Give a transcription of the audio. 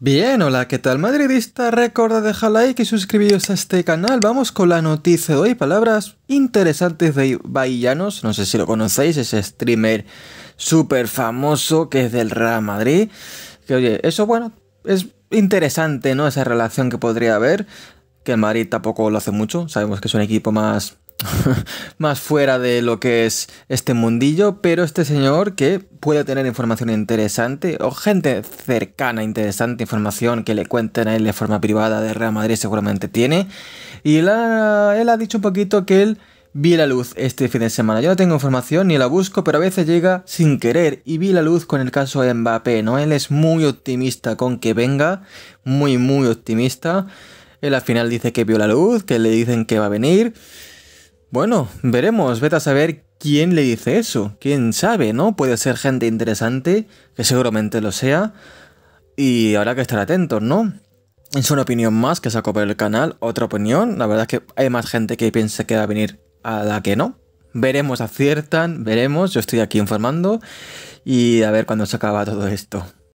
Bien, hola, ¿qué tal madridista? Recuerda dejar like y suscribiros a este canal. Vamos con la noticia de hoy, palabras interesantes de Baillanos, no sé si lo conocéis, ese streamer súper famoso que es del Real Madrid. Que oye, eso bueno, es interesante, ¿no? Esa relación que podría haber, que el Madrid tampoco lo hace mucho, sabemos que es un equipo más más fuera de lo que es este mundillo, pero este señor que puede tener información interesante o gente cercana interesante, información que le cuenten a él de forma privada de Real Madrid seguramente tiene. Y él ha, dicho un poquito que él vi la luz este fin de semana. Yo no tengo información ni la busco, pero a veces llega sin querer y vi la luz con el caso de Mbappé, ¿no? Él es muy optimista con que venga, muy, muy optimista. Él al final dice que vio la luz, que le dicen que va a venir. Bueno, veremos, vete a saber quién le dice eso, quién sabe, ¿no? Puede ser gente interesante, que seguramente lo sea, y habrá que estar atentos, ¿no? Es una opinión más que sacó por el canal, otra opinión, la verdad es que hay más gente que piensa que va a venir a la que no. Veremos, aciertan, veremos, yo estoy aquí informando y a ver cuándo se acaba todo esto.